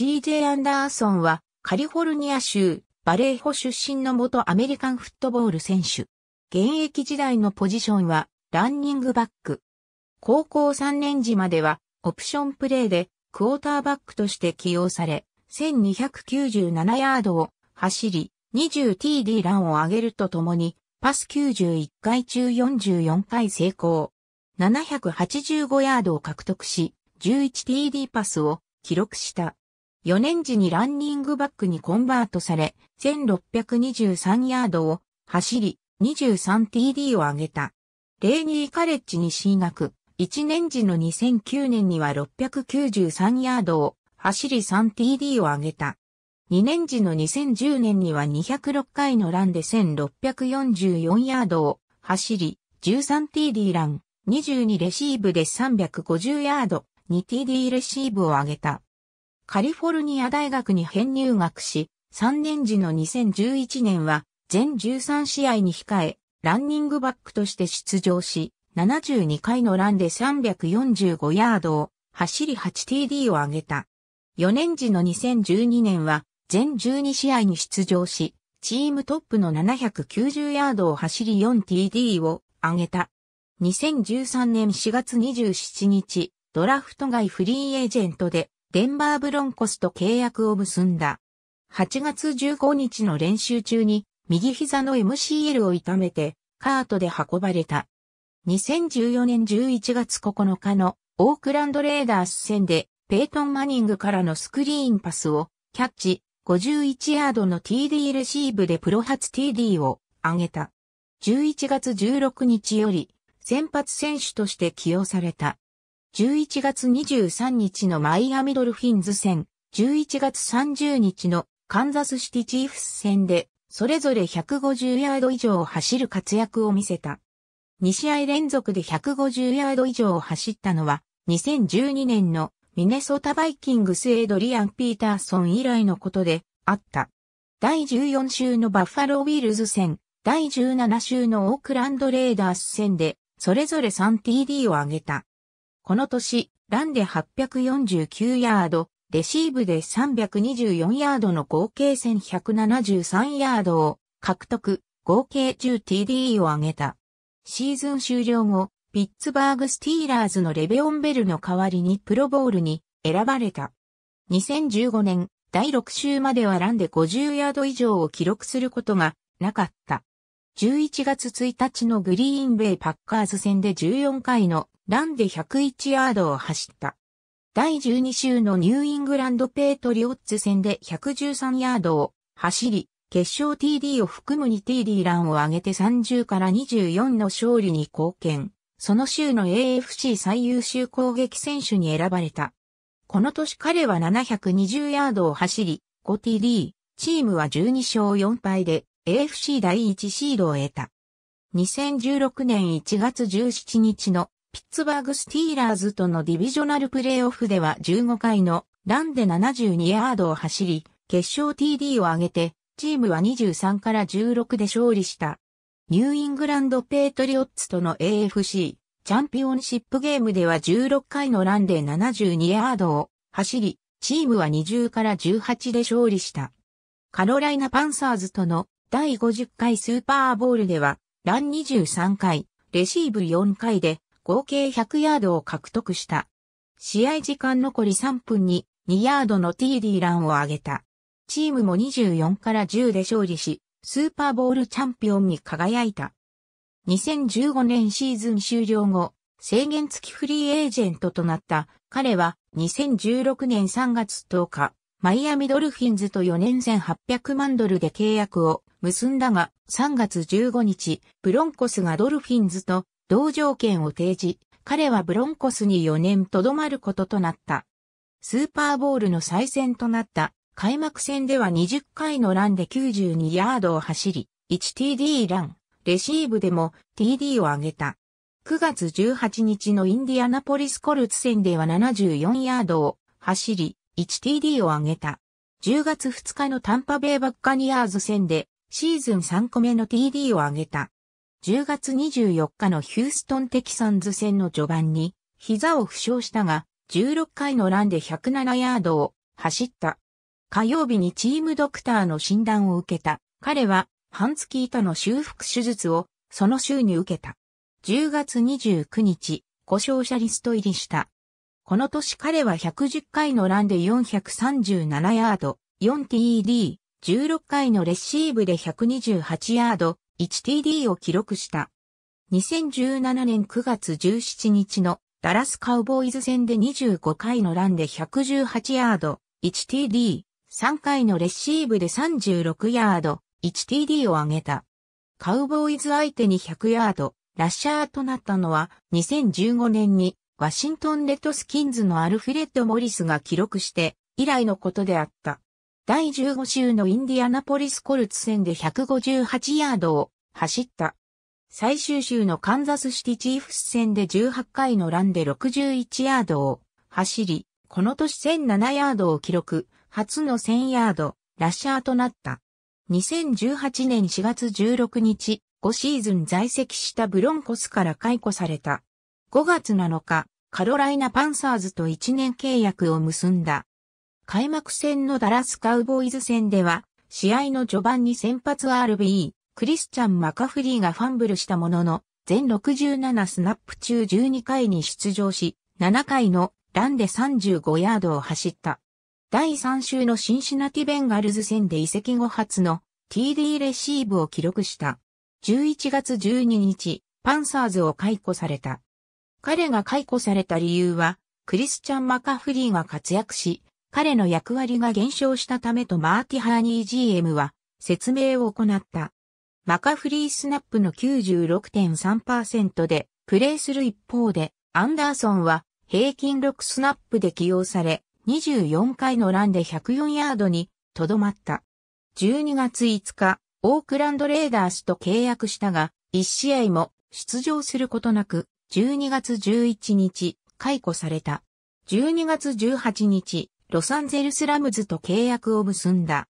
CJ アンダーソンはカリフォルニア州バレーホ出身の元アメリカンフットボール選手。現役時代のポジションはランニングバック。高校3年時まではオプションプレーでクォーターバックとして起用され、1297ヤードを走り、20TD ランを上げるとともに、パス91回中44回成功。785ヤードを獲得し、11TD パスを記録した。4年時にランニングバックにコンバートされ、1623ヤードを走り、23TD を上げた。レーニーカレッジに進学。1年時の2009年には693ヤードを走り 3TD を上げた。2年時の2010年には206回のランで1644ヤードを走り、13TD ラン、22レシーブで350ヤード、2TD レシーブを上げた。カリフォルニア大学に編入学し、3年時の2011年は全13試合に控え、ランニングバックとして出場し、72回のランで345ヤードを走り 8TD を上げた。4年時の2012年は全12試合に出場し、チームトップの790ヤードを走り 4TD を上げた。2013年4月27日、ドラフト外フリーエージェントでデンバーブロンコスと契約を結んだ。8月15日の練習中に右膝の MCL を痛めてカートで運ばれた。2014年11月9日のオークランドレーダース戦でペイトン・マニングからのスクリーンパスをキャッチ51ヤードの TD レシーブでプロ初 TD を上げた。11月16日より先発選手として起用された。11月23日のマイアミドルフィンズ戦、11月30日のカンザスシティチーフス戦で、それぞれ150ヤード以上を走る活躍を見せた。2試合連続で150ヤード以上を走ったのは、2012年のミネソタバイキングスエドリアン・ピーターソン以来のことであった。第14週のバッファロー・ウィルズ戦、第17週のオークランド・レーダース戦で、それぞれ 3TD を挙げた。この年、ランで849ヤード、レシーブで324ヤードの合計1173ヤードを獲得、合計 10TD を上げた。シーズン終了後、ピッツバーグスティーラーズのレベオンベルの代わりにプロボールに選ばれた。2015年、第6週まではランで50ヤード以上を記録することがなかった。11月1日のグリーンベイパッカーズ戦で14回のランで101ヤードを走った。第12週のニューイングランドペートリオッツ戦で113ヤードを走り、決勝 TD を含む 2TD ランを上げて30から24の勝利に貢献。その週の AFC 最優秀攻撃選手に選ばれた。この年彼は720ヤードを走り、5TD、チームは12勝4敗で AFC 第1シードを得た。2016年1月17日のピッツバーグスティーラーズとのディビジョナルプレイオフでは15回のランで72ヤードを走り、決勝 TD を上げて、チームは23から16で勝利した。ニューイングランドペイトリオッツとの AFC チャンピオンシップゲームでは16回のランで72ヤードを走り、チームは20から18で勝利した。カロライナパンサーズとの第50回スーパーボールでは、ラン23回、レシーブ4回で合計100ヤードを獲得した。試合時間残り3分に2ヤードの TD ランを上げた。チームも24から10で勝利し、スーパーボールチャンピオンに輝いた。2015年シーズン終了後、制限付きフリーエージェントとなった彼は2016年3月10日、マイアミドルフィンズと4年1800万ドルで契約を結んだが3月15日、ブロンコスがドルフィンズと同条件を提示、彼はブロンコスに4年とどまることとなった。スーパーボールの再戦となった開幕戦では20回のランで92ヤードを走り、1TD ラン、レシーブでも TD を上げた。9月18日のインディアナポリスコルツ戦では74ヤードを走り、1TD を上げた。10月2日のタンパベイバッカニアーズ戦でシーズン3個目の TD を上げた。10月24日のヒューストンテキサンズ戦の序盤に膝を負傷したが16回のランで107ヤードを走った。火曜日にチームドクターの診断を受けた。彼は半月板の修復手術をその週に受けた。10月29日、故障者リスト入りした。この年彼は110回のランで437ヤード、4TD、16回のレシーブで128ヤード、1TD を記録した。2017年9月17日のダラスカウボーイズ戦で25回のランで118ヤード、1TD、3回のレシーブで36ヤード、1TD を挙げた。カウボーイズ相手に100ヤード、ラッシャーとなったのは2015年にワシントンレッドスキンズのアルフィレッド・モリスが記録して以来のことであった。第15週のインディアナポリスコルツ戦で158ヤードを走った。最終週のカンザスシティチーフス戦で18回のランで61ヤードを走り、この年1007ヤードを記録、初の1000ヤード、ラッシャーとなった。2018年4月16日、5シーズン在籍したブロンコスから解雇された。5月7日、カロライナパンサーズと1年契約を結んだ。開幕戦のダラスカウボーイズ戦では、試合の序盤に先発 RB、クリスチャン・マカフリーがファンブルしたものの、全67スナップ中12回に出場し、7回のランで35ヤードを走った。第3週のシンシナティベンガルズ戦で移籍後初の TD レシーブを記録した。11月12日、パンサーズを解雇された。彼が解雇された理由は、クリスチャン・マカフリーが活躍し、彼の役割が減少したためとマーティ・ハーニー GM は説明を行った。マカフリースナップの96.3%でプレーする一方で、アンダーソンは平均6スナップで起用され、24回のランで104ヤードにとどまった。12月5日、オークランドレーダースと契約したが、1試合も出場することなく、12月11日、解雇された。12月18日、ロサンゼルスラムズと契約を結んだ。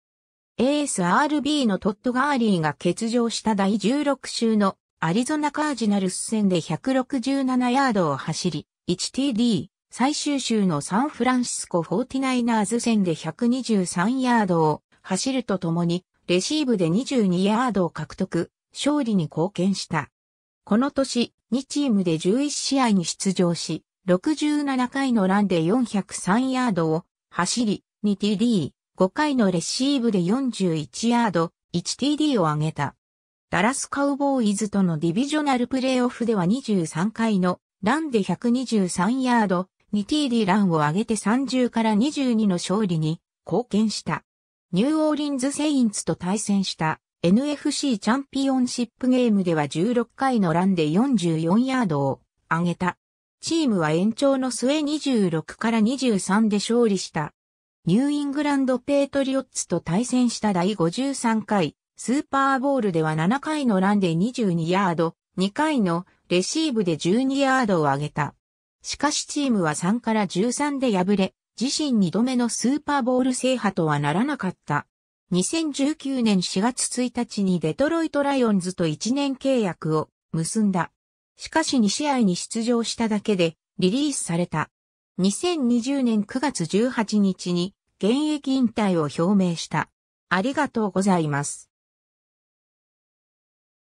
ASRB のトッド・ガーリーが欠場した第16週のアリゾナカージナルス戦で167ヤードを走り、1TD、最終週のサンフランシスコ 49ers 戦で123ヤードを走るとともに、レシーブで22ヤードを獲得、勝利に貢献した。この年、2チームで11試合に出場し、67回のランで403ヤードを走り、2TD、5回のレシーブで41ヤード、1TD を挙げた。ダラスカウボーイズとのディビジョナルプレイオフでは23回のランで123ヤード、2TD ランを上げて30から22の勝利に貢献した。ニューオーリンズ・セインツと対戦した NFC チャンピオンシップゲームでは16回のランで44ヤードを上げた。チームは延長の末26から23で勝利した。ニューイングランド・ペートリオッツと対戦した第53回、スーパーボールでは7回のランで22ヤード、2回のレシーブで12ヤードを上げた。しかしチームは3から13で敗れ、自身2度目のスーパーボール制覇とはならなかった。2019年4月1日にデトロイトライオンズと1年契約を結んだ。しかし2試合に出場しただけでリリースされた。2020年9月18日に現役引退を表明した。ありがとうございます。